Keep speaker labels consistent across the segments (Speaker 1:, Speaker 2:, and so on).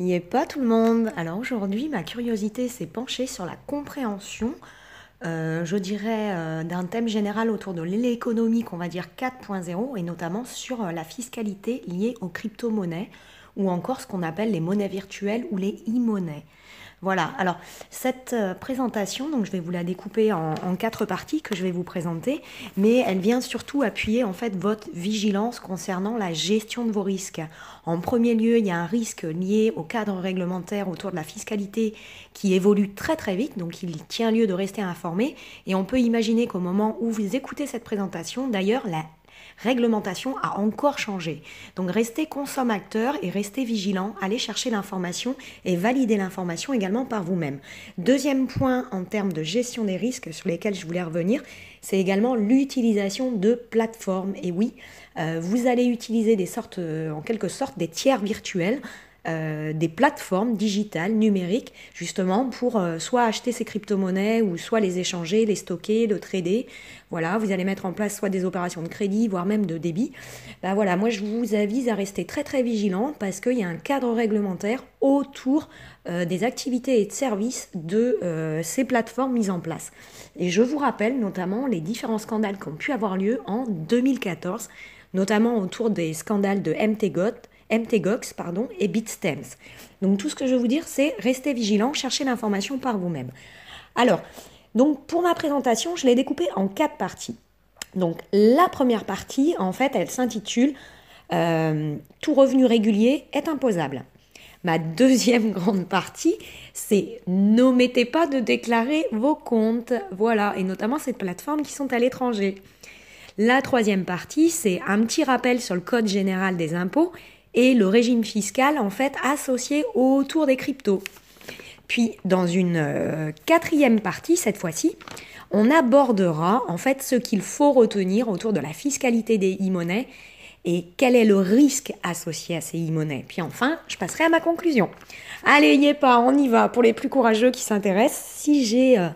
Speaker 1: n'y est pas tout le monde. Alors aujourd'hui, ma curiosité s'est penchée sur la compréhension, euh, je dirais, euh, d'un thème général autour de l'économie qu'on va dire 4.0 et notamment sur euh, la fiscalité liée aux crypto-monnaies ou encore ce qu'on appelle les monnaies virtuelles ou les e-monnaies. Voilà, alors cette euh, présentation, donc je vais vous la découper en, en, quatre parties que je vais vous présenter, mais elle vient surtout appuyer en fait votre vigilance concernant la gestion de vos risques. En premier lieu, il y a un risque lié au cadre réglementaire autour de la fiscalité qui évolue très très vite, donc il tient lieu de rester informé. Et on peut imaginer qu'au moment où vous écoutez cette présentation, d'ailleurs, la réglementation a encore changé. Donc restez consommateur et restez vigilant. allez chercher l'information et validez l'information également par vous-même. Deuxième point en termes de gestion des risques sur lesquels je voulais revenir, c'est également l'utilisation de plateformes. Et oui, euh, vous allez utiliser des sortes, euh, en quelque sorte, des tiers virtuels euh, des plateformes digitales, numériques, justement pour euh, soit acheter ces crypto-monnaies ou soit les échanger, les stocker, le trader. Voilà, vous allez mettre en place soit des opérations de crédit, voire même de débit. Bah voilà, moi je vous avise à rester très très vigilant parce qu'il y a un cadre réglementaire autour euh, des activités et de services de ces plateformes mises en place. Et je vous rappelle notamment les différents scandales qui ont pu avoir lieu en 2014, notamment autour des scandales de MTGOT, MTGOX pardon, et BitStems. Donc tout ce que je vais vous dire, c'est restez vigilant, cherchez l'information par vous-même. Alors, donc pour ma présentation, je l'ai découpée en quatre parties. Donc la première partie, en fait, elle s'intitule euh, Tout revenu régulier est imposable. Ma deuxième grande partie, c'est n'omettez pas de déclarer vos comptes. Voilà, et notamment ces plateformes qui sont à l'étranger. La troisième partie, c'est un petit rappel sur le Code général des impôts et le régime fiscal en fait associé autour des cryptos. Puis dans une euh, quatrième partie, cette fois-ci, on abordera en fait ce qu'il faut retenir autour de la fiscalité des e-monnaies et quel est le risque associé à ces e-monnaies. Puis enfin, je passerai à ma conclusion. Allez, y pas, on y va pour les plus courageux qui s'intéressent. Si j'ai euh,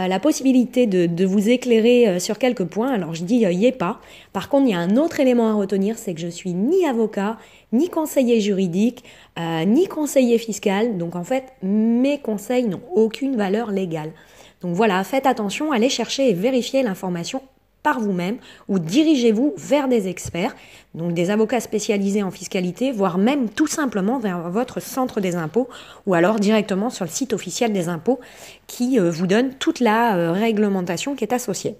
Speaker 1: euh, la possibilité de, vous éclairer euh, sur quelques points. Alors je dis euh, y est pas. Par contre, il y a un autre élément à retenir, c'est que je suis ni avocat, ni conseiller juridique, ni conseiller fiscal. Donc en fait, mes conseils n'ont aucune valeur légale. Donc voilà, faites attention, allez chercher et vérifier l'information par vous-même ou dirigez-vous vers des experts, donc des avocats spécialisés en fiscalité, voire même tout simplement vers votre centre des impôts ou alors directement sur le site officiel des impôts qui euh, vous donne toute la euh, réglementation qui est associée.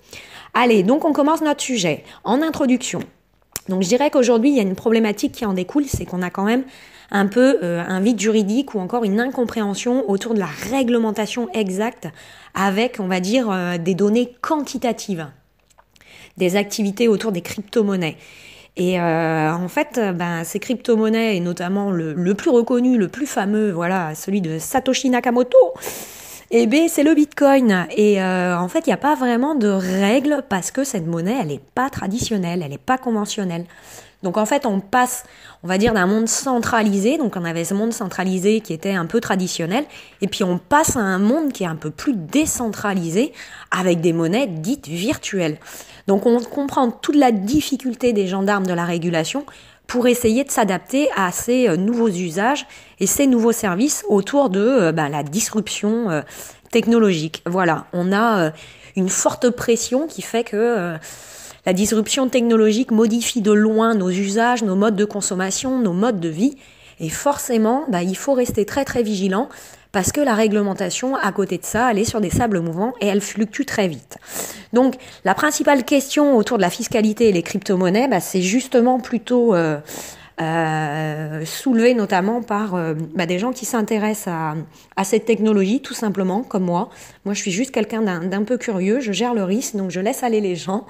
Speaker 1: Allez, donc on commence notre sujet. En introduction, donc je dirais qu'aujourd'hui, il y a une problématique qui en découle, c'est qu'on a quand même un peu euh, un vide juridique ou encore une incompréhension autour de la réglementation exacte avec, on va dire, des données quantitatives des activités autour des crypto-monnaies. Et euh, en fait, euh, ben, ces crypto-monnaies, et notamment le, plus reconnu, le plus fameux, voilà, celui de Satoshi Nakamoto, eh bien, c'est le Bitcoin. Et euh, en fait, il n'y a pas vraiment de règles parce que cette monnaie, elle n'est pas traditionnelle, elle n'est pas conventionnelle. Donc en fait, on passe, on va dire, d'un monde centralisé, donc on avait ce monde centralisé qui était un peu traditionnel, et puis on passe à un monde qui est un peu plus décentralisé, avec des monnaies dites virtuelles. Donc on comprend toute la difficulté des gendarmes de la régulation pour essayer de s'adapter à ces euh, nouveaux usages et ces nouveaux services autour de euh, bah, la disruption euh, technologique. Voilà, on a une forte pression qui fait que la disruption technologique modifie de loin nos usages, nos modes de consommation, nos modes de vie. Et forcément, bah, il faut rester très très vigilant parce que la réglementation, à côté de ça, elle est sur des sables mouvants et elle fluctue très vite. Donc la principale question autour de la fiscalité et les crypto-monnaies, bah, c'est justement plutôt... Euh, euh soulevé notamment par euh, bah, des gens qui s'intéressent à, cette technologie, tout simplement, comme moi. Moi, je suis juste quelqu'un d'un peu curieux, je gère le risque, donc je laisse aller les gens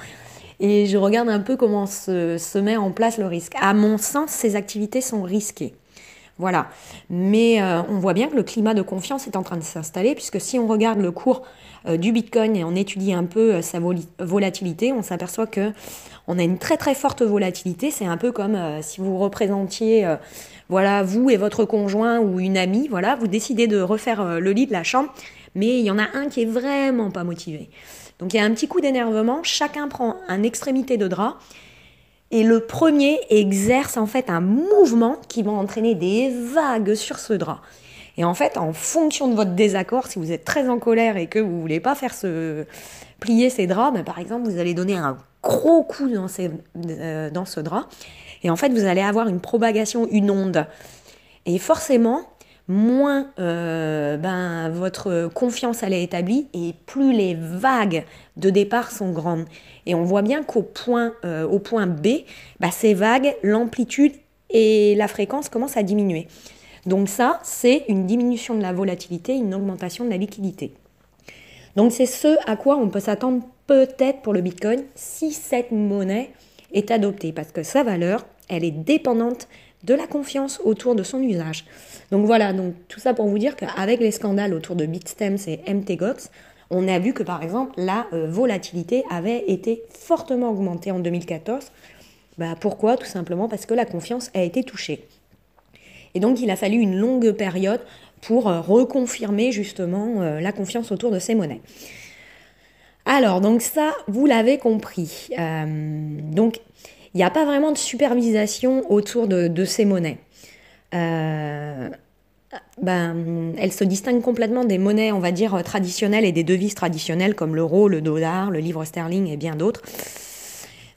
Speaker 1: et je regarde un peu comment se met en place le risque. À mon sens, ces activités sont risquées. Voilà. Mais euh, on voit bien que le climat de confiance est en train de s'installer, puisque si on regarde le cours euh, du Bitcoin et on étudie un peu euh, sa volatilité, on s'aperçoit que on a une très très forte volatilité. C'est un peu comme si vous représentiez, voilà, vous et votre conjoint ou une amie, voilà, vous décidez de refaire le lit de la chambre, mais il y en a un qui est vraiment pas motivé. Donc il y a un petit coup d'énervement. Chacun prend un extrémité de drap et le premier exerce en fait un mouvement qui va entraîner des vagues sur ce drap. Et en fait, en fonction de votre désaccord, si vous êtes très en colère et que vous voulez pas faire se plier ces draps, ben, par exemple, vous allez donner un gros coup euh, dans ce drap. Et en fait, vous allez avoir une propagation, une onde. Et forcément, moins euh, ben, votre confiance à est établie et plus les vagues de départ sont grandes. Et on voit bien qu'au point, euh, au point B, ben, ces vagues, l'amplitude et la fréquence commencent à diminuer. Donc ça, c'est une diminution de la volatilité, une augmentation de la liquidité. Donc c'est ce à quoi on peut s'attendre peut-être pour le Bitcoin si cette monnaie est adoptée, parce que sa valeur, elle est dépendante de la confiance autour de son usage. Donc voilà, donc tout ça pour vous dire qu'avec les scandales autour de Bitstems et MTGOX, on a vu que par exemple la euh, volatilité avait été fortement augmentée en 2014. Bah, pourquoi Tout simplement parce que la confiance a été touchée. Et donc il a fallu une longue période pour euh, reconfirmer justement euh, la confiance autour de ces monnaies. Alors donc ça, vous l'avez compris. donc il n'y a pas vraiment de supervision autour de, ces monnaies. Euh, ben, elles se distinguent complètement des monnaies, on va dire, traditionnelles et des devises traditionnelles comme l'euro, le dollar, le livre sterling et bien d'autres.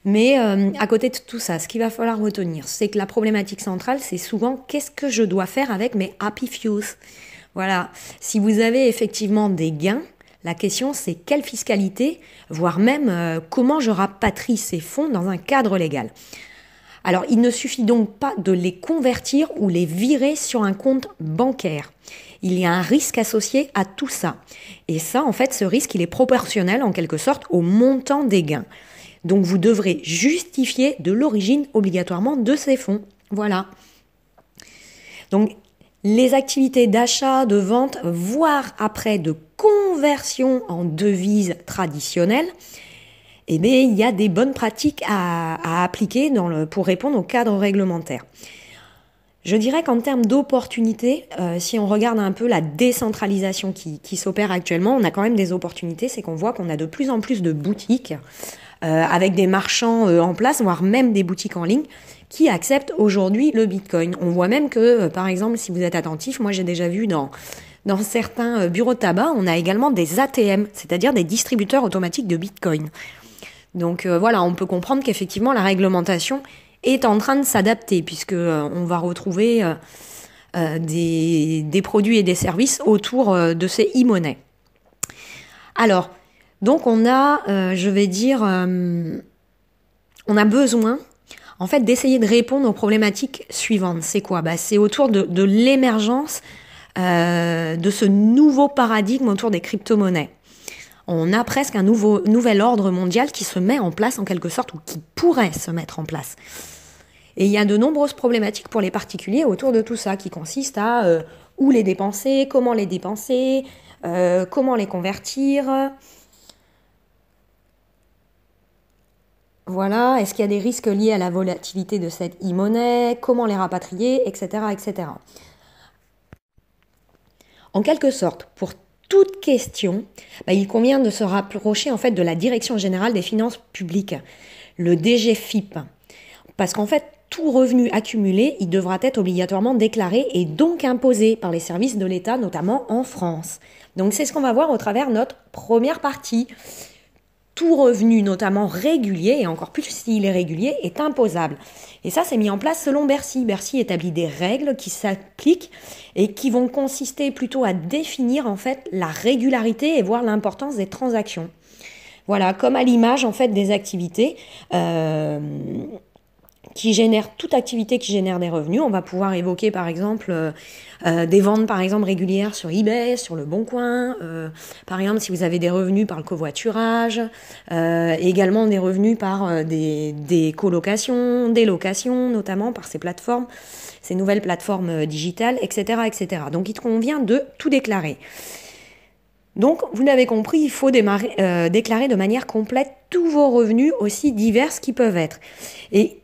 Speaker 1: Mais euh, à côté de tout ça, ce qu'il va falloir retenir, c'est que la problématique centrale, c'est souvent qu'est-ce que je dois faire avec mes happy fews. Voilà, si vous avez effectivement des gains, la question, c'est quelle fiscalité, voire même euh, comment je rapatrie ces fonds dans un cadre légal. Alors, il ne suffit donc pas de les convertir ou les virer sur un compte bancaire. Il y a un risque associé à tout ça. Et ça, en fait, ce risque, il est proportionnel en quelque sorte au montant des gains. Donc, vous devrez justifier de l'origine obligatoirement de ces fonds. Voilà. Donc, les activités d'achat, de vente, voire après de conversion en devises traditionnelles, eh bien, il y a des bonnes pratiques à, appliquer pour répondre au cadre réglementaire. Je dirais qu'en termes d'opportunités, euh, si on regarde un peu la décentralisation qui, s'opère actuellement, on a quand même des opportunités, c'est qu'on voit qu'on a de plus en plus de boutiques euh, avec des marchands euh, en place, voire même des boutiques en ligne, qui acceptent aujourd'hui le Bitcoin. On voit même que, euh, par exemple, si vous êtes attentif, moi j'ai déjà vu dans dans certains euh, bureaux de tabac, on a également des ATM, c'est-à-dire des distributeurs automatiques de Bitcoin. Donc euh, voilà, on peut comprendre qu'effectivement la réglementation est en train de s'adapter puisque on va retrouver des, des, produits et des services autour de ces e-monnaies. Alors, donc on a, je vais dire, on a besoin en fait, d'essayer de répondre aux problématiques suivantes. C'est quoi bah, C'est autour de, l'émergence euh, de ce nouveau paradigme autour des crypto-monnaies. On a presque un nouveau, nouvel ordre mondial qui se met en place en quelque sorte, ou qui pourrait se mettre en place. Et il y a de nombreuses problématiques pour les particuliers autour de tout ça, qui consistent à euh, où les dépenser, comment les dépenser, euh, comment les convertir, Voilà, est-ce qu'il y a des risques liés à la volatilité de cette e-monnaie Comment les rapatrier Etc. etc. En quelque sorte, pour toute question, bah, il convient de se rapprocher en fait de la Direction générale des finances publiques, le DGFIP, parce qu'en fait tout revenu accumulé, il devra être obligatoirement déclaré et donc imposé par les services de l'État, notamment en France. Donc c'est ce qu'on va voir au travers de notre première partie tout revenu, notamment régulier, et encore plus s'il est régulier, est imposable. Et ça, c'est mis en place selon Bercy. Bercy établit des règles qui s'appliquent et qui vont consister plutôt à définir en fait la régularité et voir l'importance des transactions. Voilà, comme à l'image en fait des activités. Euh qui génère toute activité qui génère des revenus. On va pouvoir évoquer par exemple euh, euh, des ventes par exemple régulières sur eBay, sur le Bon Coin. Euh, par exemple, si vous avez des revenus par le covoiturage, également des revenus par des, colocations, des locations, notamment par ces plateformes, ces nouvelles plateformes digitales, etc., etc. Donc, il convient de tout déclarer. Donc, vous l'avez compris, il faut déclarer de manière complète tous vos revenus, aussi divers qu'ils peuvent être. Et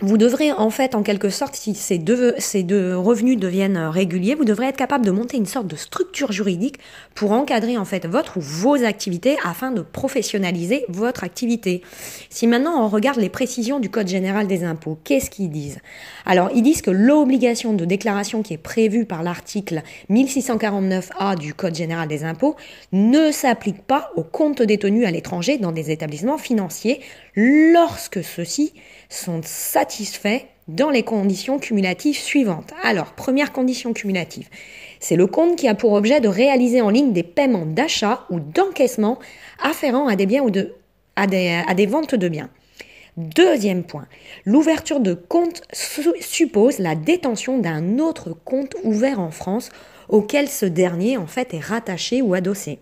Speaker 1: vous devrez en fait en quelque sorte, si ces deux, revenus deviennent euh, réguliers, vous devrez être capable de monter une sorte de structure juridique pour encadrer en fait votre ou vos activités afin de professionnaliser votre activité. Si maintenant on regarde les précisions du Code général des impôts, qu'est-ce qu'ils disent Alors ils disent que l'obligation de déclaration qui est prévue par l'article 1649A du Code général des impôts ne s'applique pas aux comptes détenus à l'étranger dans des établissements financiers lorsque ceux-ci sont satisfaits dans les conditions cumulatives suivantes. Alors, première condition cumulative, c'est le compte qui a pour objet de réaliser en ligne des paiements d'achat ou d'encaissement afférents à des biens ou de, à, des, à des ventes de biens. Deuxième point, l'ouverture de compte suppose la détention d'un autre compte ouvert en France auquel ce dernier en fait est rattaché ou adossé.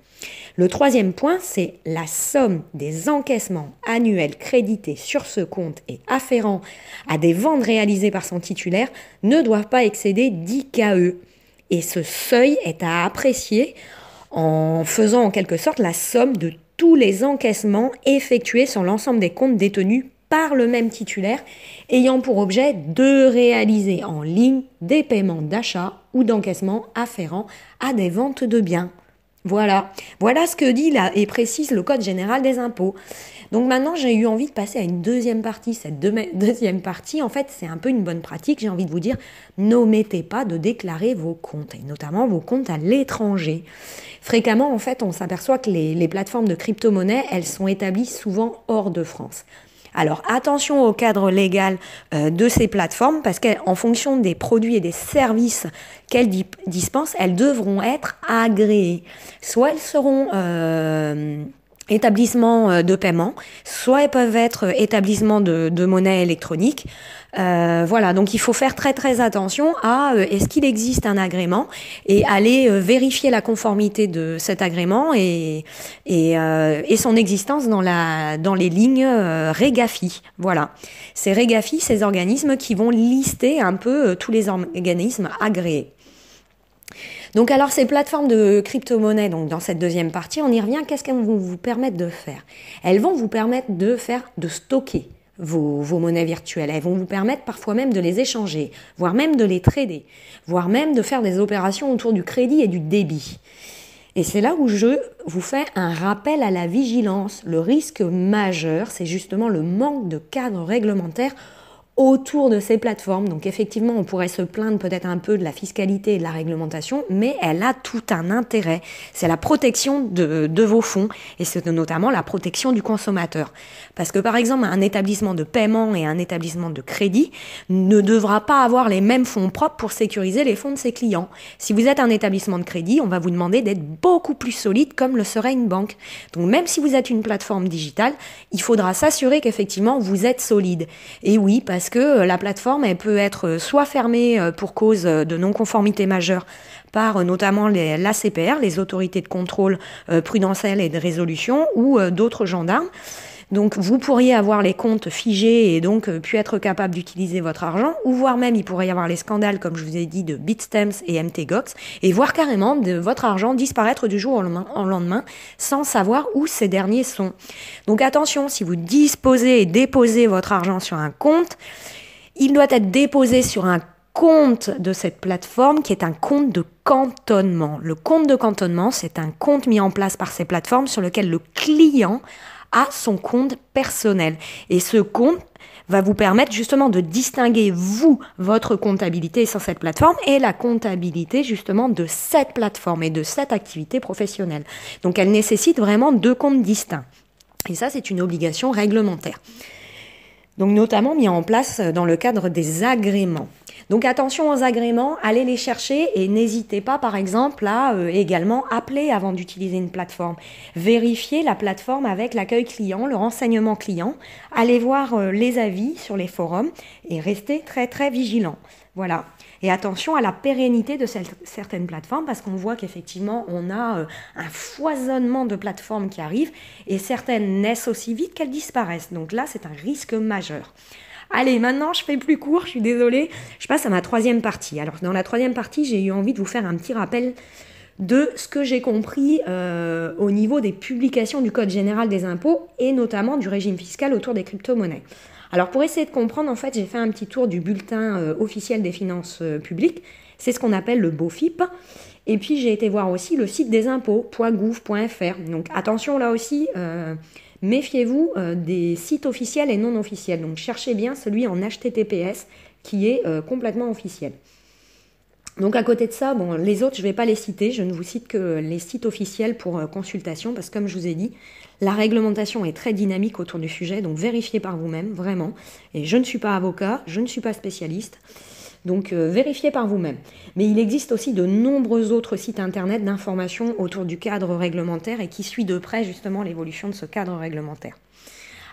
Speaker 1: Le troisième point, c'est la somme des encaissements annuels crédités sur ce compte et afférents à des ventes réalisées par son titulaire ne doivent pas excéder 10 KE. Et ce seuil est à apprécier en faisant en quelque sorte la somme de tous les encaissements effectués sur l'ensemble des comptes détenus par le même titulaire, ayant pour objet de réaliser en ligne des paiements d'achat ou d'encaissements afférents à des ventes de biens. Voilà, voilà ce que dit et précise le Code général des impôts. Donc maintenant, j'ai eu envie de passer à une deuxième partie. Cette deuxième partie, en fait, c'est un peu une bonne pratique. J'ai envie de vous dire, n'omettez pas de déclarer vos comptes, et notamment vos comptes à l'étranger. Fréquemment, en fait, on s'aperçoit que les, les plateformes de crypto-monnaie, elles sont établies souvent hors de France. Alors attention au cadre légal euh, de ces plateformes parce qu'en fonction des produits et des services qu'elles dispensent, elles devront être agréées. Soit elles seront... Euh, établissements euh, de paiement, soit ils peuvent être euh, établissements de, monnaie électronique. Euh, voilà, donc il faut faire très très attention à est-ce qu'il existe un agrément et aller vérifier la conformité de cet agrément et, et, et son existence dans, la, dans les lignes Regafi. Voilà, c'est Regafi, ces organismes qui vont lister un peu tous les organismes agréés. Donc alors ces plateformes de crypto-monnaies, donc dans cette deuxième partie, on y revient, qu'est-ce qu'elles vont vous permettre de faire Elles vont vous permettre de faire, de stocker vos, vos, monnaies virtuelles. Elles vont vous permettre parfois même de les échanger, voire même de les trader, voire même de faire des opérations autour du crédit et du débit. Et c'est là où je vous fais un rappel à la vigilance. Le risque majeur, c'est justement le manque de cadre réglementaire autour de ces plateformes. Donc effectivement, on pourrait se plaindre peut-être un peu de la fiscalité et de la réglementation, mais elle a tout un intérêt. C'est la protection de, vos fonds et c'est notamment la protection du consommateur. Parce que par exemple, un établissement de paiement et un établissement de crédit ne devra pas avoir les mêmes fonds propres pour sécuriser les fonds de ses clients. Si vous êtes un établissement de crédit, on va vous demander d'être beaucoup plus solide comme le serait une banque. Donc même si vous êtes une plateforme digitale, il faudra s'assurer qu'effectivement vous êtes solide. Et oui, parce parce que euh, la plateforme, peut être euh, soit fermée euh, pour cause de non-conformité majeure par notamment l'ACPR, les, les autorités de contrôle prudentiel et de résolution, ou d'autres gendarmes. Donc vous pourriez avoir les comptes figés et donc euh, pu être capable d'utiliser votre argent, ou voire même il pourrait y avoir les scandales, comme je vous ai dit, de Bitstems et MTGOX, et voir carrément votre argent disparaître du jour au lendemain, sans savoir où ces derniers sont. Donc attention, si vous disposez et déposez votre argent sur un compte, il doit être déposé sur un compte de cette plateforme qui est un compte de cantonnement. Le compte de cantonnement, c'est un compte mis en place par ces plateformes sur lequel le client à son compte personnel. Et ce compte va vous permettre justement de distinguer vous, votre comptabilité sur cette plateforme et la comptabilité justement de cette plateforme et de cette activité professionnelle. Donc elle nécessite vraiment deux comptes distincts. Et ça, c'est une obligation réglementaire donc notamment mis en place dans le cadre des agréments. Donc attention aux agréments, allez les chercher et n'hésitez pas par exemple à euh, également appeler avant d'utiliser une plateforme. Vérifiez la plateforme avec l'accueil client, le renseignement client, allez voir euh, les avis sur les forums et restez très très vigilant. Voilà, et attention à la pérennité de certaines plateformes, parce qu'on voit qu'effectivement, on a euh, un foisonnement de plateformes qui arrivent, et certaines naissent aussi vite qu'elles disparaissent. Donc là, c'est un risque majeur. Allez, maintenant je fais plus court, je suis désolée. Je passe à ma troisième partie. Alors dans la troisième partie, j'ai eu envie de vous faire un petit rappel de ce que j'ai compris euh, au niveau des publications du Code général des impôts et notamment du régime fiscal autour des crypto-monnaies. Alors pour essayer de comprendre, en fait, j'ai fait un petit tour du bulletin euh, officiel des finances euh, publiques. C'est ce qu'on appelle le BOFIP. Et puis j'ai été voir aussi le site des impôts, Donc attention là aussi, euh, méfiez-vous des sites officiels et non officiels. Donc cherchez bien celui en HTTPS qui est complètement officiel. Donc à côté de ça, bon, les autres, je ne vais pas les citer, je ne vous cite que les sites officiels pour consultation, parce que comme je vous ai dit, la réglementation est très dynamique autour du sujet, donc vérifiez par vous-même, vraiment. Et je ne suis pas avocat, je ne suis pas spécialiste. Donc euh, vérifiez par vous-même. Mais il existe aussi de nombreux autres sites internet d'informations autour du cadre réglementaire et qui suit de près justement l'évolution de ce cadre réglementaire.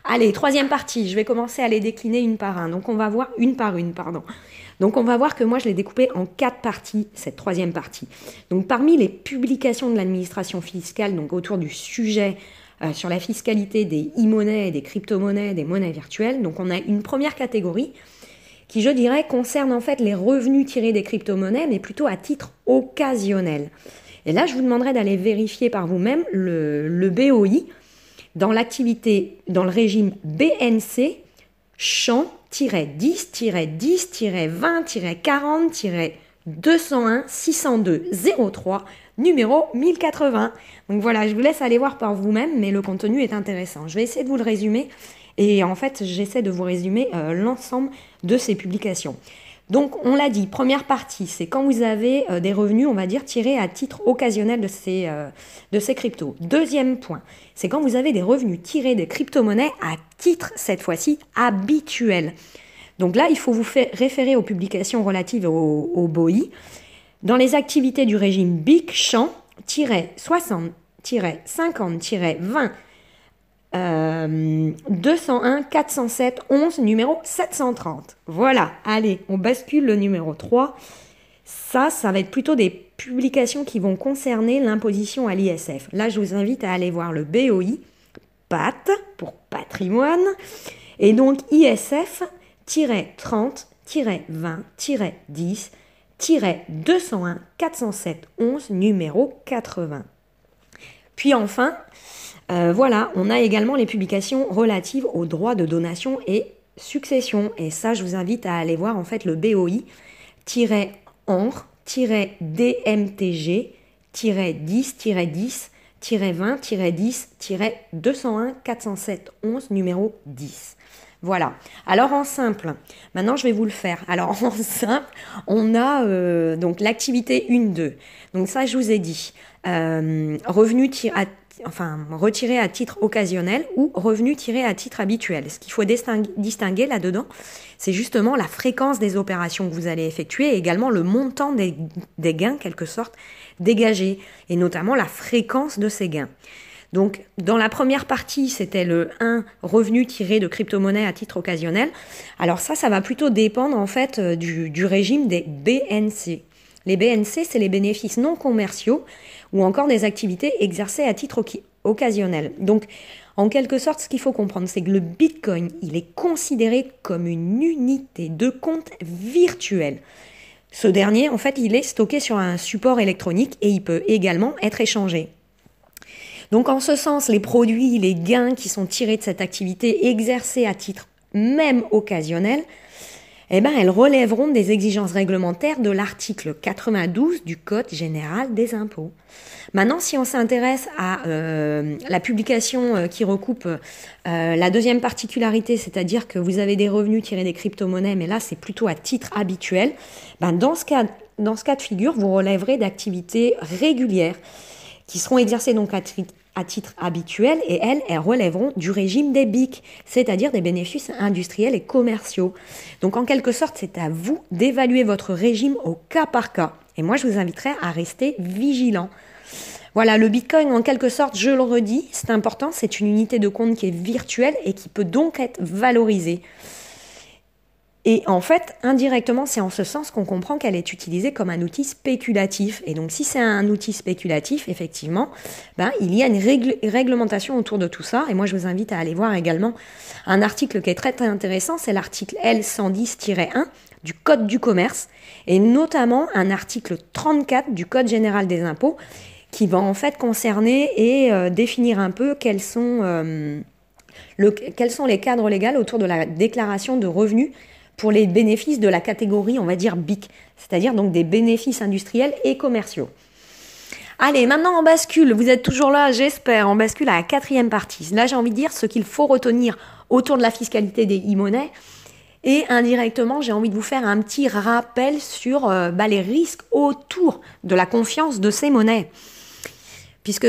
Speaker 1: Allez, troisième partie, je vais commencer à les décliner une par un. Donc on va voir une par une, pardon. Donc on va voir que moi je l'ai découpé en quatre parties, cette troisième partie. Donc parmi les publications de l'administration fiscale, donc autour du sujet euh, sur la fiscalité des e-monnaies, des crypto-monnaies, des monnaies virtuelles. Donc on a une première catégorie qui, je dirais, concerne en fait les revenus tirés des crypto-monnaies, mais plutôt à titre occasionnel. Et là, je vous demanderai d'aller vérifier par vous-même le, le BOI dans l'activité, dans le régime BNC, champ-10-10-20-40-201-602-03 numéro 1080. Donc voilà, je vous laisse aller voir par vous-même, mais le contenu est intéressant. Je vais essayer de vous le résumer. Et en fait, j'essaie de vous résumer euh, l'ensemble de ces publications. Donc, on l'a dit, première partie, c'est quand vous avez euh, des revenus, on va dire, tirés à titre occasionnel de ces, euh, de ces cryptos. Deuxième point, c'est quand vous avez des revenus tirés des crypto-monnaies à titre, cette fois-ci, habituel. Donc là, il faut vous faire référer aux publications relatives au BOI dans les activités du régime Big champ 60 50 20 201 407 11 numéro 730. Voilà, allez, on bascule le numéro 3. Ça, ça va être plutôt des publications qui vont concerner l'imposition à l'ISF. Là, je vous invite à aller voir le BOI, PAT pour patrimoine, et donc ISF-30-20-10 201 407 11 numéro 80. Puis enfin, euh, voilà, on a également les publications relatives aux droits de donation et succession. Et ça, je vous invite à aller voir en fait le boi tirer dmtg 10 10 20 10 201 407 11 numéro 10. Voilà. Alors en simple, maintenant je vais vous le faire. Alors en simple, on a euh, donc l'activité 1-2. Donc ça, je vous ai dit. Euh, revenu à, enfin, retiré à titre occasionnel ou revenu tiré à titre habituel. Ce qu'il faut distinguer, là-dedans, c'est justement la fréquence des opérations que vous allez effectuer et également le montant des, des gains, quelque sorte, dégagés, et notamment la fréquence de ces gains. Donc, dans la première partie, c'était le 1, revenu tiré de crypto-monnaie à titre occasionnel. Alors ça, ça va plutôt dépendre en fait euh, du, du régime des BNC. Les BNC, c'est les bénéfices non commerciaux ou encore des activités exercées à titre occasionnel. Donc, en quelque sorte, ce qu'il faut comprendre, c'est que le Bitcoin, il est considéré comme une unité de compte virtuelle. Ce dernier, en fait, il est stocké sur un support électronique et il peut également être échangé. Donc en ce sens, les produits, les gains qui sont tirés de cette activité exercée à titre même occasionnel, eh ben, elles relèveront des exigences réglementaires de l'article 92 du Code général des impôts. Maintenant, si on s'intéresse à euh, la publication euh, qui recoupe euh, la deuxième particularité, c'est-à-dire que vous avez des revenus tirés des crypto-monnaies, mais là c'est plutôt à titre habituel, ben, dans, ce cas, dans ce cas de figure, vous relèverez d'activités régulières qui seront exercées donc à titre à titre habituel et elles, elles relèveront du régime des BIC, c'est-à-dire des bénéfices industriels et commerciaux. Donc en quelque sorte, c'est à vous d'évaluer votre régime au cas par cas. Et moi, je vous inviterai à rester vigilant. Voilà, le Bitcoin, en quelque sorte, je le redis, c'est important, c'est une unité de compte qui est virtuelle et qui peut donc être valorisée. Et en fait, indirectement, c'est en ce sens qu'on comprend qu'elle est utilisée comme un outil spéculatif. Et donc, si c'est un outil spéculatif, effectivement, ben, il y a une réglementation autour de tout ça. Et moi, je vous invite à aller voir également un article qui est très, intéressant. C'est l'article L110-1 du Code du commerce et notamment un article 34 du Code général des impôts qui va en fait concerner et euh, définir un peu euh, quels sont les cadres légaux autour de la déclaration de revenus pour les bénéfices de la catégorie, on va dire, BIC, c'est-à-dire donc des bénéfices industriels et commerciaux. Allez, maintenant on bascule, vous êtes toujours là, j'espère, on bascule à la quatrième partie. Là j'ai envie de dire ce qu'il faut retenir autour de la fiscalité des e-monnaies. Et indirectement, j'ai envie de vous faire un petit rappel sur euh, bah, les risques autour de la confiance de ces monnaies. Puisque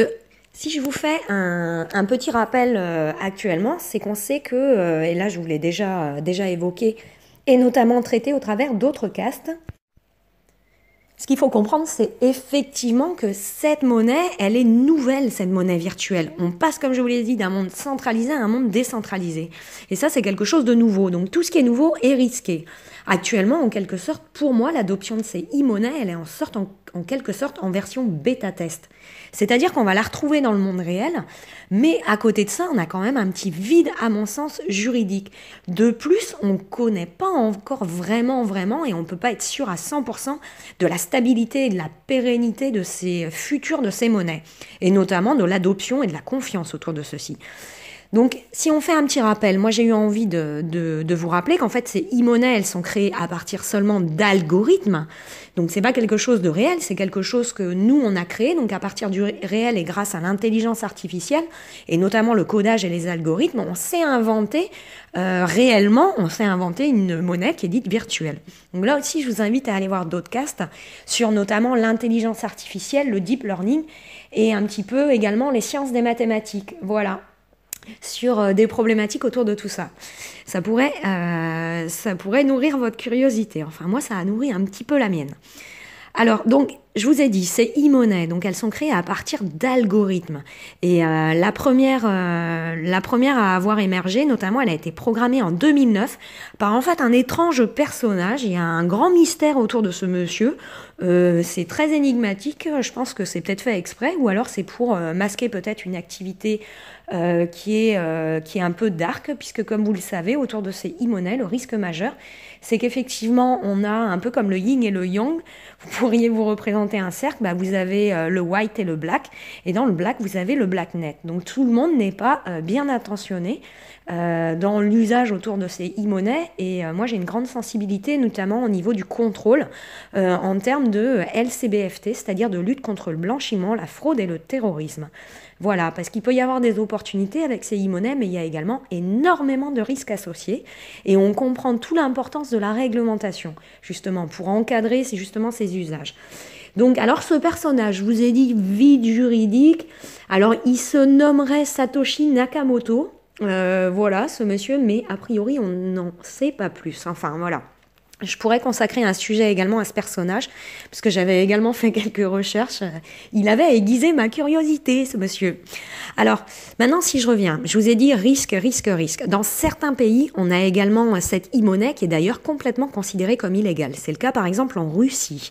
Speaker 1: si je vous fais un, petit rappel euh, actuellement, c'est qu'on sait que, euh, et là je vous l'ai déjà, déjà évoqué et notamment traité au travers d'autres castes. Ce qu'il faut comprendre, c'est effectivement que cette monnaie, elle est nouvelle, cette monnaie virtuelle. On passe, comme je vous l'ai dit, d'un monde centralisé à un monde décentralisé. Et ça, c'est quelque chose de nouveau. Donc tout ce qui est nouveau est risqué. Actuellement, en quelque sorte, pour moi, l'adoption de ces e-monnaies, elle est en, sorte, en, quelque sorte en version bêta-test. C'est-à-dire qu'on va la retrouver dans le monde réel, mais à côté de ça, on a quand même un petit vide, à mon sens, juridique. De plus, on ne connaît pas encore vraiment, vraiment, et on ne peut pas être sûr à 100% de la stabilité et de la pérennité de ces futurs, de ces monnaies, et notamment de l'adoption et de la confiance autour de ceci. Donc, si on fait un petit rappel, moi j'ai eu envie de, vous rappeler qu'en fait, ces e-monnaies, elles sont créées à partir seulement d'algorithmes. Donc, c'est pas quelque chose de réel, c'est quelque chose que nous on a créé. Donc, à partir du réel et grâce à l'intelligence artificielle et notamment le codage et les algorithmes, on s'est inventé euh, réellement, on s'est inventé une monnaie qui est dite virtuelle. Donc là aussi, je vous invite à aller voir d'autres castes sur notamment l'intelligence artificielle, le deep learning et un petit peu également les sciences des mathématiques. Voilà sur euh, des problématiques autour de tout ça. Ça pourrait, euh, ça pourrait nourrir votre curiosité. Enfin, moi, ça a nourri un petit peu la mienne. Alors, donc, je vous ai dit, c'est e donc elles sont créées à partir d'algorithmes. Et euh, la, première, la première à avoir émergé, notamment, elle a été programmée en 2009 par en fait un étrange personnage. Il y a un grand mystère autour de ce monsieur. c'est très énigmatique, je pense que c'est peut-être fait exprès, ou alors c'est pour masquer peut-être une activité euh, qui, est, euh, qui est un peu dark, puisque comme vous le savez, autour de ces e-monnaies le risque majeur, c'est qu'effectivement, on a un peu comme le yin et le yang, vous pourriez vous représenter un cercle, bah, vous avez euh, le white et le black, et dans le black, vous avez le black net. Donc tout le monde n'est pas bien attentionné dans l'usage autour de ces e-monnaies et moi j'ai une grande sensibilité, notamment au niveau du contrôle, en termes de LCBFT, c'est-à-dire de lutte contre le blanchiment, la fraude et le terrorisme. Voilà, parce qu'il peut y avoir des opportunités avec ces e-monnaies, mais il y a également énormément de risques associés. Et on comprend toute l'importance de la réglementation, justement, pour encadrer justement ces usages. Donc, alors ce personnage, je vous ai dit vide juridique, alors il se nommerait Satoshi Nakamoto. Euh, voilà, ce monsieur, mais a priori, on n'en sait pas plus. Enfin, voilà je pourrais consacrer un sujet également à ce personnage, parce j'avais également fait quelques recherches. Il avait aiguisé ma curiosité, ce monsieur. Alors, maintenant, si je reviens, je vous ai dit risque, risque, risque. Dans certains pays, on a également cette e qui est d'ailleurs complètement considérée comme illégale. C'est le cas, par exemple, en Russie.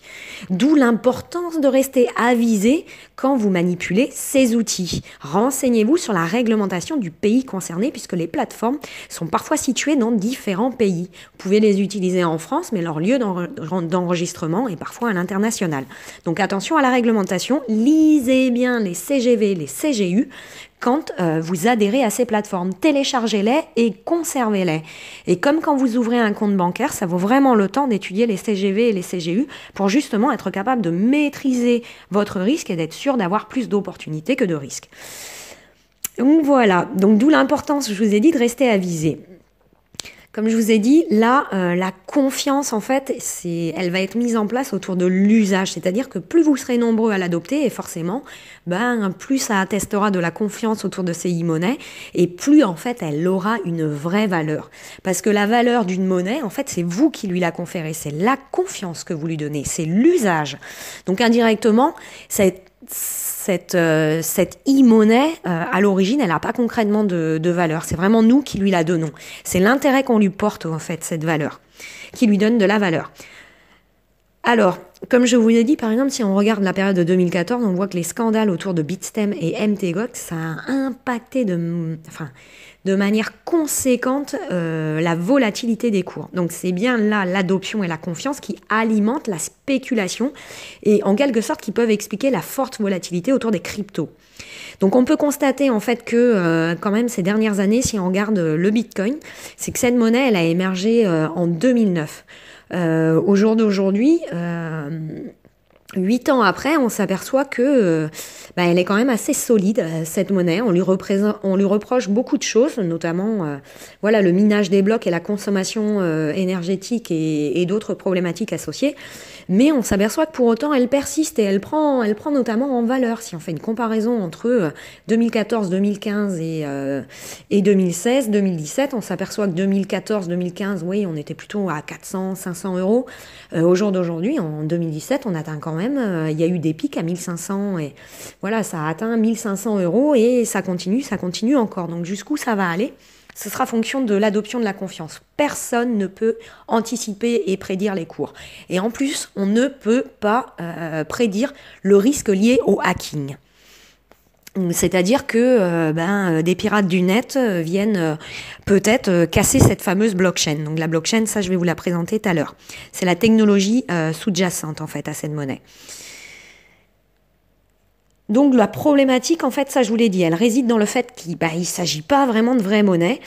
Speaker 1: D'où l'importance de rester avisé quand vous manipulez ces outils. Renseignez-vous sur la réglementation du pays concerné puisque les plateformes sont parfois situées dans différents pays. Vous pouvez les utiliser en France, mais leur lieu d'enregistrement est parfois à l'international. Donc attention à la réglementation, lisez bien les CGV, les CGU, quand euh, vous adhérez à ces plateformes. Téléchargez-les et conservez-les. Et comme quand vous ouvrez un compte bancaire, ça vaut vraiment le temps d'étudier les CGV et les CGU pour justement être capable de maîtriser votre risque et d'être sûr d'avoir plus d'opportunités que de risques. Donc voilà, donc d'où l'importance, je vous ai dit, de rester avisé. Comme je vous ai dit, là, euh, la confiance, en fait, c'est, elle va être mise en place autour de l'usage. C'est-à-dire que plus vous serez nombreux à l'adopter, et forcément, ben, plus ça attestera de la confiance autour de ces e-monnaies, et plus, en fait, elle aura une vraie valeur. Parce que la valeur d'une monnaie, en fait, c'est vous qui lui la conférez. C'est la confiance que vous lui donnez. C'est l'usage. Donc, indirectement, ça, cette, euh, cette e-monnaie, euh, à l'origine, elle n'a pas concrètement de, valeur. C'est vraiment nous qui lui la donnons. C'est l'intérêt qu'on lui porte, en fait, cette valeur, qui lui donne de la valeur. Alors, comme je vous l'ai dit, par exemple, si on regarde la période de 2014, on voit que les scandales autour de Bitstem et MTGOX, ça a impacté de... Enfin, de manière conséquente euh, la volatilité des cours. Donc c'est bien là l'adoption et la confiance qui alimentent la spéculation et en quelque sorte qui peuvent expliquer la forte volatilité autour des cryptos. Donc on peut constater en fait que euh, quand même ces dernières années, si on regarde euh, le Bitcoin, c'est que cette monnaie, elle a émergé en 2009. au jour d'aujourd'hui, Huit ans après, on s'aperçoit que euh, bah, elle est quand même assez solide euh, cette monnaie. On lui, on lui reproche beaucoup de choses, notamment euh, voilà le minage des blocs et la consommation énergétique et d'autres problématiques associées mais on s'aperçoit que pour autant elle persiste et elle prend, elle prend notamment en valeur. Si on fait une comparaison entre 2014, euh, 2015 et, euh, et 2016, 2017, on s'aperçoit que 2014, 2015, oui, on était plutôt à 400, 500 euros. Euh, au jour d'aujourd'hui, en 2017, on atteint quand même, il y a eu des pics à 1500 et voilà, ça a atteint 1500 euros et ça continue, ça continue encore. Donc jusqu'où ça va aller ce sera fonction de l'adoption de la confiance. Personne ne peut anticiper et prédire les cours. Et en plus, on ne peut pas euh, prédire le risque lié au hacking. C'est-à-dire que euh, ben, euh, des pirates du net viennent peut-être casser cette fameuse blockchain. Donc la blockchain, ça je vais vous la présenter tout à l'heure. C'est la technologie sous-jacente en fait à cette monnaie. Donc la problématique, en fait, ça je vous l'ai dit, elle réside dans le fait qu'il ne bah, s'agit pas vraiment de vraies monnaies,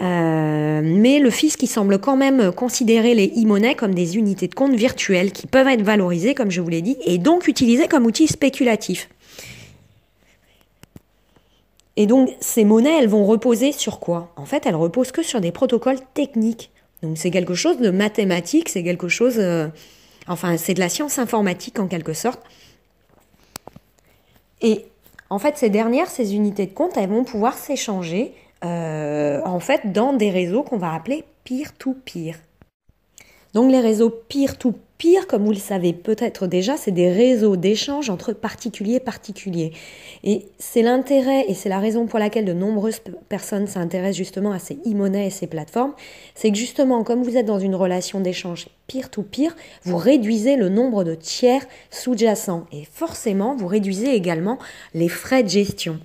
Speaker 1: euh, mais le fisc qui semble quand même considérer les e-monnaies comme des unités de compte virtuelles qui peuvent être valorisées, comme je vous l'ai dit, et donc utilisées comme outil spéculatif. Et donc ces monnaies, elles vont reposer sur quoi En fait, elles reposent que sur des protocoles techniques. Donc c'est quelque chose de mathématique, c'est quelque chose... Euh, enfin, c'est de la science informatique en quelque sorte. Et en fait, ces dernières, ces unités de compte, elles vont pouvoir s'échanger euh, en fait dans des réseaux qu'on va appeler peer to -peer. Donc les réseaux peer-to-peer pire, comme vous le savez peut-être déjà, c'est des réseaux d'échange entre particuliers particuliers. Et c'est l'intérêt et c'est la raison pour laquelle de nombreuses personnes s'intéressent justement à ces e-monnaies et ces plateformes, c'est que justement, comme vous êtes dans une relation d'échange pire tout pire, vous réduisez le nombre de tiers sous-jacents et forcément, vous réduisez également les frais de gestion.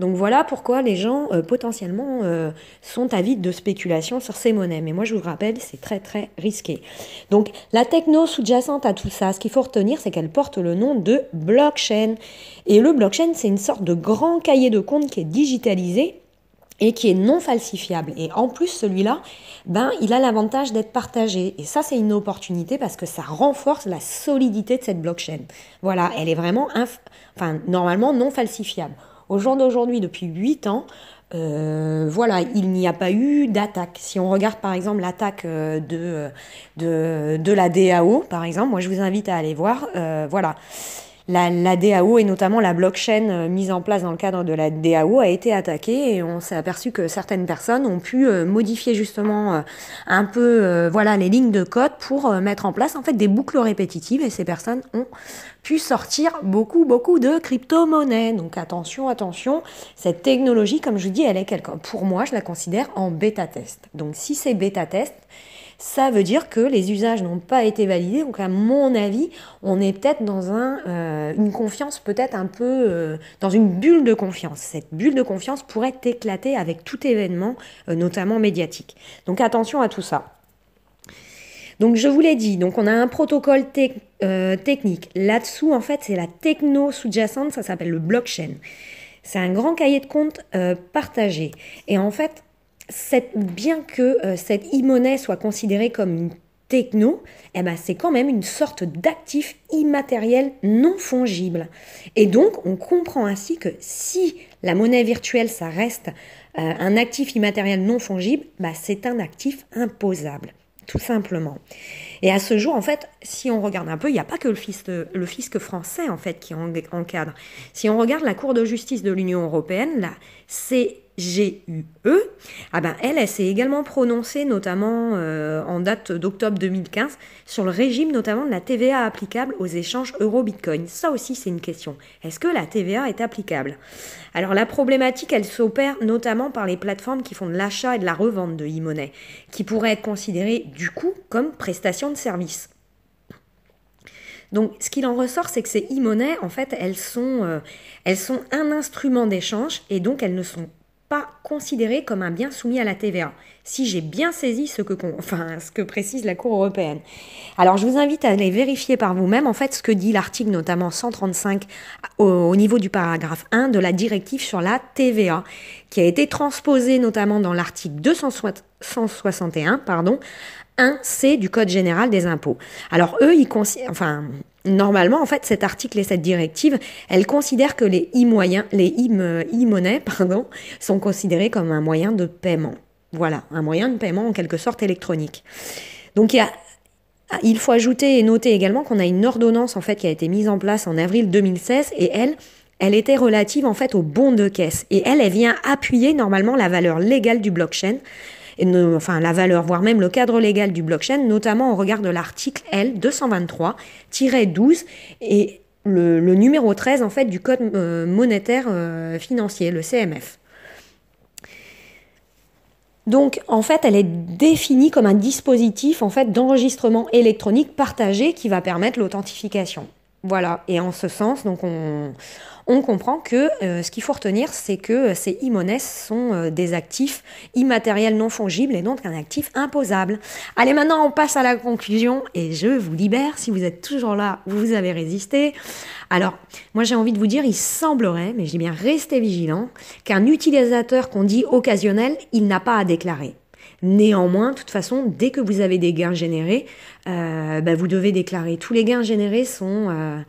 Speaker 1: Donc voilà pourquoi les gens euh, potentiellement euh, sont avides de spéculation sur ces monnaies. Mais moi je vous rappelle, c'est très très risqué. Donc la techno sous-jacente à tout ça, ce qu'il faut retenir, c'est qu'elle porte le nom de blockchain. Et le blockchain, c'est une sorte de grand cahier de compte qui est digitalisé et qui est non falsifiable. Et en plus, celui-là, ben, il a l'avantage d'être partagé. Et ça, c'est une opportunité parce que ça renforce la solidité de cette blockchain. Voilà, elle est vraiment, enfin, normalement non falsifiable. Au jour d'aujourd'hui, depuis 8 ans, euh, voilà, il n'y a pas eu d'attaque. Si on regarde par exemple l'attaque euh, euh, de, de, la DAO, par exemple, moi je vous invite à aller voir, voilà la, DAO et notamment la blockchain euh, mise en place dans le cadre de la DAO a été attaquée et on s'est aperçu que certaines personnes ont pu euh, modifier justement euh, un peu voilà les lignes de code pour mettre en place en fait des boucles répétitives et ces personnes ont pu sortir beaucoup beaucoup de crypto-monnaies. Donc attention, attention, cette technologie comme je dis elle est quelque pour moi je la considère en bêta test. Donc si c'est bêta test, ça veut dire que les usages n'ont pas été validés. Donc à mon avis, on est peut-être dans un, euh, une confiance, peut-être un peu euh, dans une bulle de confiance. Cette bulle de confiance pourrait éclater avec tout événement, euh, notamment médiatique. Donc attention à tout ça. Donc je vous l'ai dit, donc on a un protocole technique. Là-dessous, en fait, c'est la techno sous-jacente, ça s'appelle le blockchain. C'est un grand cahier de compte partagé. Et en fait, bien que euh, cette e-monnaie soit considérée comme une techno, eh ben, c'est quand même une sorte d'actif immatériel non fongible. Et donc, on comprend ainsi que si la monnaie virtuelle, ça reste euh, un actif immatériel non fongible, bah, c'est un actif imposable, tout simplement. Et à ce jour, en fait, si on regarde un peu, il n'y a pas que le fisc, le fisc, français, en fait, qui encadre. Si on regarde la Cour de justice de l'Union européenne, là, c'est G-U-E, ah ben elle, s'est également prononcée, notamment euh, en date d'octobre 2015, sur le régime notamment de la TVA applicable aux échanges euro-bitcoin. Ça aussi, c'est une question. Est-ce que la TVA est applicable Alors la problématique, elle s'opère notamment par les plateformes qui font de l'achat et de la revente de e-monnaie, qui pourraient être considérées du coup comme prestations de service. Donc, ce qu'il en ressort, c'est que ces e-monnaies, en fait, elles sont, euh, elles sont un instrument d'échange et donc elles ne sont considéré comme un bien soumis à la TVA, si j'ai bien saisi ce que, ce que précise la Cour européenne. Alors je vous invite à aller vérifier par vous-même en fait ce que dit l'article notamment 135 au niveau du paragraphe 1 de la directive sur la TVA, qui a été transposée notamment dans l'article 261, pardon, 1C du Code général des impôts. Alors eux, ils enfin, normalement, en fait, cet article et cette directive, elles considèrent que les e les monnaies pardon, sont considérés comme un moyen de paiement. Voilà, un moyen de paiement en quelque sorte électronique. Donc il il faut ajouter et noter également qu'on a une ordonnance en fait qui a été mise en place en avril 2016 et elle, elle était relative en fait au bons de caisse. Et elle, elle vient appuyer normalement la valeur légale du blockchain, et enfin la valeur, voire même le cadre légal du blockchain, notamment au regard de l'article L223-12 et le, numéro 13 en fait du code euh, monétaire euh, financier, le CMF. Donc en fait, elle est définie comme un dispositif en fait d'enregistrement électronique partagé qui va permettre l'authentification. Voilà, et en ce sens, donc on, on comprend que euh, ce qu'il faut retenir, c'est que euh, ces e-monnaies sont euh, des actifs immatériels non fongibles et donc un actif imposable. Allez, maintenant, on passe à la conclusion et je vous libère. Si vous êtes toujours là, vous avez résisté. Alors, moi, j'ai envie de vous dire, il semblerait, mais je dis bien restez vigilant, qu'un utilisateur qu'on dit occasionnel, il n'a pas à déclarer. Néanmoins, de toute façon, dès que vous avez des gains générés, ben, vous devez déclarer. Tous les gains générés sont,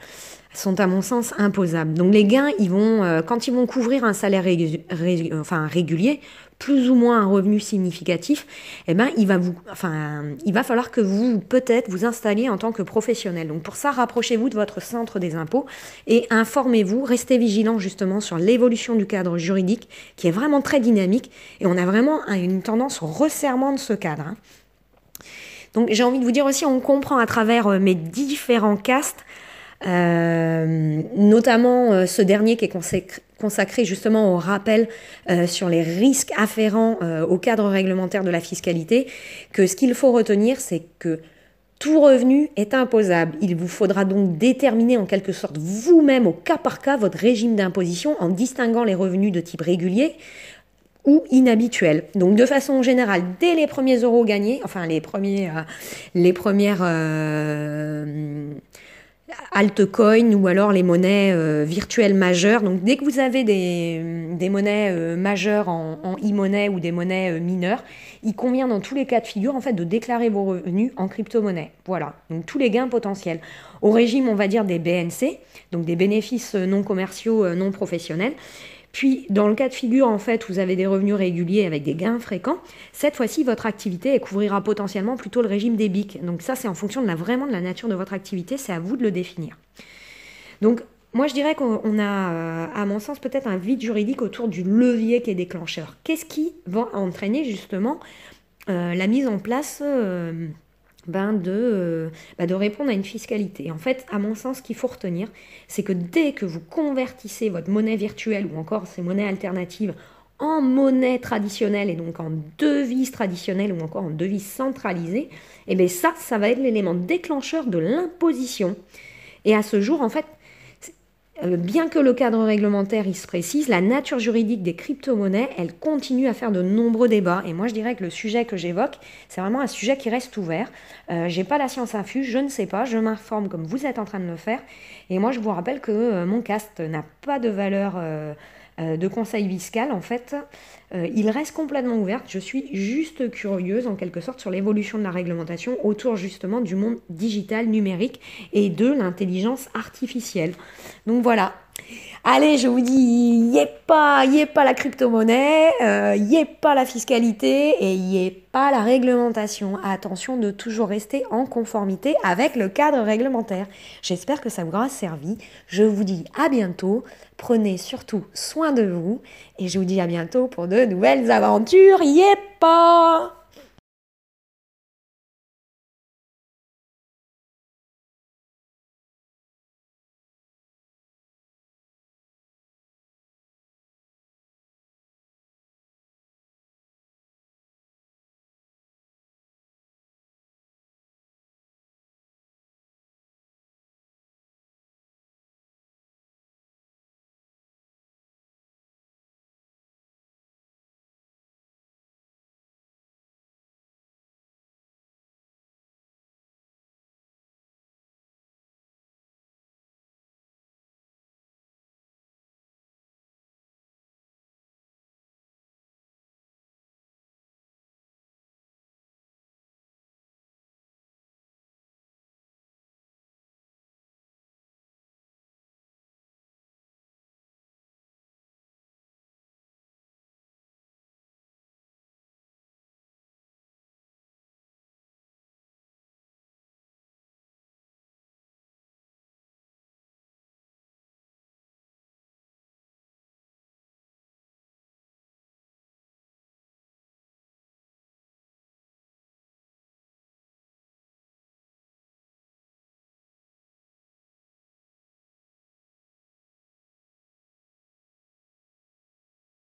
Speaker 1: sont à mon sens imposables. Donc les gains, ils vont, euh, quand ils vont couvrir un salaire régulier, plus ou moins un revenu significatif, eh ben, il, va vous, enfin, il va falloir que vous, peut-être, vous installiez en tant que professionnel. Donc pour ça, rapprochez-vous de votre centre des impôts et informez-vous, restez vigilant justement sur l'évolution du cadre juridique qui est vraiment très dynamique et on a vraiment une tendance resserrement de ce cadre. Hein. Donc j'ai envie de vous dire aussi, on comprend à travers euh, mes différents castes euh, notamment euh, ce dernier qui est consacré, justement au rappel euh, sur les risques afférents au cadre réglementaire de la fiscalité, que ce qu'il faut retenir, c'est que tout revenu est imposable. Il vous faudra donc déterminer en quelque sorte vous-même au cas par cas votre régime d'imposition en distinguant les revenus de type régulier ou inhabituel. Donc de façon générale, dès les premiers euros gagnés, enfin les premiers, les premières altcoin ou alors les monnaies euh, virtuelles majeures. Donc dès que vous avez des, monnaies euh, majeures en, e-monnaie ou des monnaies euh, mineures, il convient dans tous les cas de figure en fait de déclarer vos revenus en crypto-monnaie. Voilà, donc tous les gains potentiels. Au régime, on va dire des BNC, donc des bénéfices non commerciaux non professionnels. Puis, dans le cas de figure, en fait, vous avez des revenus réguliers avec des gains fréquents. Cette fois-ci, votre activité couvrira potentiellement plutôt le régime des BIC. Donc ça, c'est en fonction de la, vraiment de la nature de votre activité. C'est à vous de le définir. Donc, moi, je dirais qu'on a, euh, à mon sens, peut-être un vide juridique autour du levier qui est déclencheur. Qu'est-ce qui va entraîner justement euh, la mise en place euh, ben de, euh, bah, de répondre à une fiscalité. En fait, à mon sens, ce qu'il faut retenir, c'est que dès que vous convertissez votre monnaie virtuelle ou encore ces monnaies alternatives en monnaie traditionnelle et donc en devise traditionnelle ou encore en devise centralisée, eh ben, ça, ça va être l'élément déclencheur de l'imposition. Et à ce jour, en fait, euh, bien que le cadre réglementaire y se précise, la nature juridique des crypto-monnaies, elle continue à faire de nombreux débats. Et moi, je dirais que le sujet que j'évoque, c'est vraiment un sujet qui reste ouvert. Je euh, j'ai pas la science infuse, je ne sais pas, je m'informe comme vous êtes en train de le faire. Et moi, je vous rappelle que euh, mon cast n'a pas de valeur de conseil fiscal, en fait. Euh, il reste complètement ouvert. Je suis juste curieuse en quelque sorte sur l'évolution de la réglementation autour justement du monde digital, numérique et de l'intelligence artificielle. Donc voilà. Allez, je vous dis, il pas, est pas la crypto-monnaie, n'y euh, est pas la fiscalité et est pas la réglementation. Attention de toujours rester en conformité avec le cadre réglementaire. J'espère que ça vous aura servi. Je vous dis à bientôt. Prenez surtout soin de vous et je vous dis à bientôt pour de nouvelles aventures. Yep!